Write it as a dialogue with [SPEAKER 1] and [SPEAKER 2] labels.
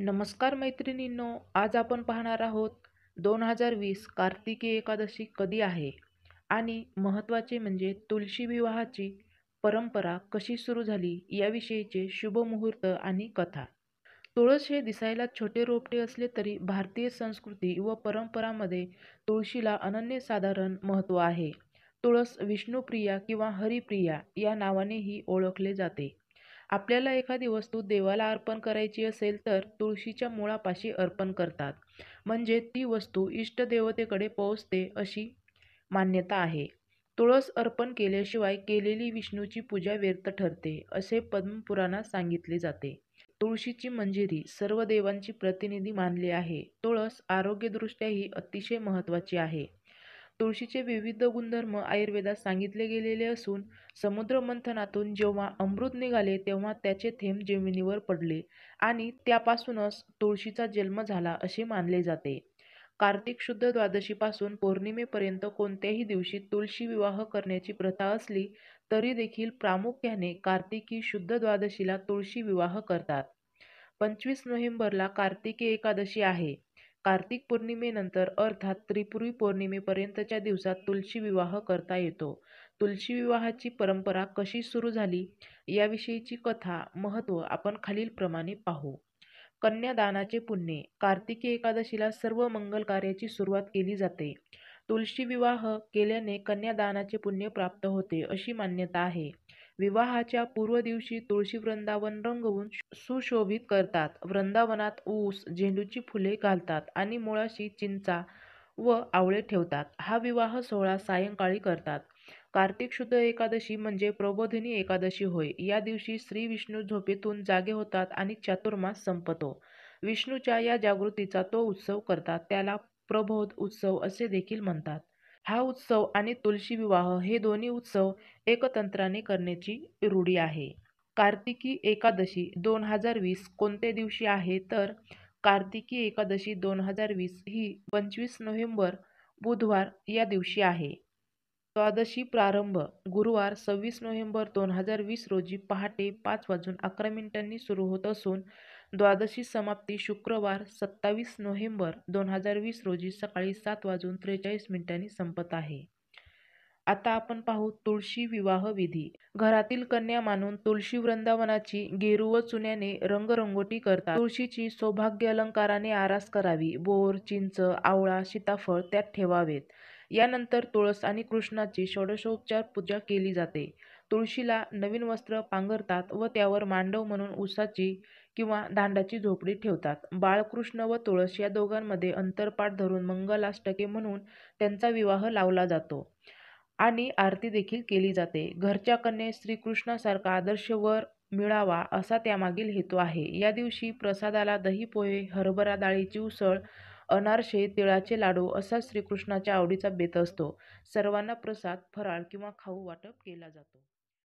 [SPEAKER 1] नमस्कार मैत्रिणींनो आज आपण पाहणार आहोत दोन हजार वीस कार्तिकी एकादशी कधी आहे आणि महत्त्वाचे म्हणजे तुळशी विवाहाची परंपरा कशी सुरू झाली याविषयीचे शुभ मुहूर्त आणि कथा तुळस हे दिसायला छोटे रोपटे असले तरी भारतीय संस्कृती व परंपरामध्ये तुळशीला अनन्यसाधारण महत्त्व आहे तुळस विष्णुप्रिया किंवा हरिप्रिया या नावानेही ओळखले जाते आपल्याला एखादी वस्तू देवाला अर्पण करायची असेल तर तुळशीच्या मुळापाशी अर्पण करतात म्हणजे ती वस्तू इष्टदेवतेकडे पोहोचते अशी मान्यता आहे तुळस अर्पण केल्याशिवाय केलेली विष्णूची पूजा व्यर्थ ठरते असे पद्मपुराणात सांगितले जाते तुळशीची मंजिरी सर्व देवांची प्रतिनिधी मानली आहे तुळस आरोग्यदृष्ट्याही अतिशय महत्त्वाची आहे तुळशीचे विविध गुणधर्म आयुर्वेदात सांगितले गेलेले असून समुद्र मंथनातून जेव्हा अमृत निघाले तेव्हा त्याचे थेंब जमिनीवर पडले आणि त्यापासूनच तुळशीचा जन्म झाला असे मानले जाते कार्तिक शुद्ध द्वादशीपासून पौर्णिमेपर्यंत कोणत्याही दिवशी तुळशी विवाह करण्याची प्रथा असली तरी देखील प्रामुख्याने कार्तिकी शुद्ध द्वादशीला तुळशी विवाह करतात पंचवीस नोव्हेंबरला कार्तिकी एकादशी आहे कार्तिक पौर्णिमेनंतर अर्थात त्रिपुरी पौर्णिमेपर्यंतच्या दिवसात तुलशी विवाह करता येतो तुलशी विवाहाची परंपरा कशी सुरू झाली याविषयीची कथा महत्त्व आपण खालीलप्रमाणे पाहू कन्यादानाचे पुण्य कार्तिकी एकादशीला सर्व मंगल कार्याची सुरुवात केली जाते तुलशी विवाह केल्याने कन्यादानाचे पुण्य प्राप्त होते अशी मान्यता आहे विवाहाच्या पूर्व दिवशी तुळशी वृंदावन रंगवून सुशोभित करतात वृंदावनात ऊस झेंडूची फुले घालतात आणि मुळाशी चिंचा व आवळे ठेवतात हा विवाह सोहळा सायंकाळी करतात कार्तिक शुद्ध एकादशी म्हणजे प्रबोधिनी एकादशी होय या दिवशी श्री विष्णू झोपेतून जागे होतात आणि चातुर्मास संपतो विष्णूच्या या जागृतीचा तो उत्सव करतात त्याला प्रबोध उत्सव असे देखील म्हणतात हा उत्सव आणि तुळशी विवाह हे दोन्ही उत्सव एकतंत्राने करण्याची रूढी आहे कार्तिकी एकादशी दोन हजार वीस कोणत्या दिवशी आहे तर कार्तिकी एकादशी दोन हजार वीस ही पंचवीस नोव्हेंबर बुधवार या दिवशी आहे द्वादशी प्रारंभ गुरुवार सव्वीस नोव्हेंबर दोन हजार वीस रोजी पहाटे पाच वाजून अकरा मिनिटांनी सुरू होत असून द्वादशी समाप्ती शुक्रवार सत्तावीस नोव्हेंबर दोन हजार वीस रोजी सकाळी सात वाजून त्रेचाळीस मिनिटांनी संपत आहे आता आपण पाहू तुळशी विवाह विधी घरातील कन्या मानून तुळशी वृंदावनाची गेरू व चुन्याने रंगरंगोटी करतात तुळशीची सौभाग्य अलंकाराने आरास करावी बोर चिंच आवळा सीताफळ त्यात ठेवावेत यानंतर तुळस आणि कृष्णाची षोडशोपचार पूजा केली जाते तुळशीला नवीन वस्त्र पांघरतात व त्यावर मांडव म्हणून उसाची किंवा दांडाची झोपडी ठेवतात बाळकृष्ण व तुळस या दोघांमध्ये अंतरपाठ धरून मंगलाष्टके म्हणून त्यांचा विवाह लावला जातो आणि आरती देखील केली जाते घरच्या कन्ये श्रीकृष्णासारखा आदर्श वर मिळावा असा त्यामागील हेतू आहे या दिवशी प्रसादाला दही पोहे हरभरा डाळीची उसळ अनारसे तिळाचे लाडू असा श्रीकृष्णाच्या आवडीचा बेत असतो सर्वांना प्रसाद फराळ किंवा खाऊ वाटप केला जातो